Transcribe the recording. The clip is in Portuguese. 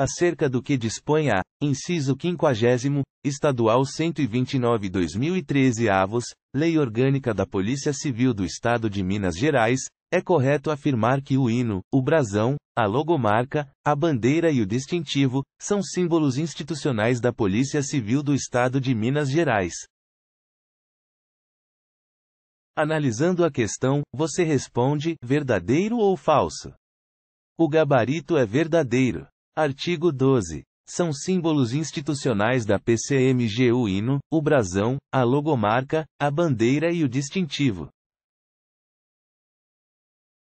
acerca do que dispõe a, inciso 50, Estadual 129-2013 avos, Lei Orgânica da Polícia Civil do Estado de Minas Gerais, é correto afirmar que o hino, o brasão, a logomarca, a bandeira e o distintivo, são símbolos institucionais da Polícia Civil do Estado de Minas Gerais. Analisando a questão, você responde: verdadeiro ou falso? O gabarito é verdadeiro. Artigo 12. São símbolos institucionais da PCMG o hino, o brasão, a logomarca, a bandeira e o distintivo.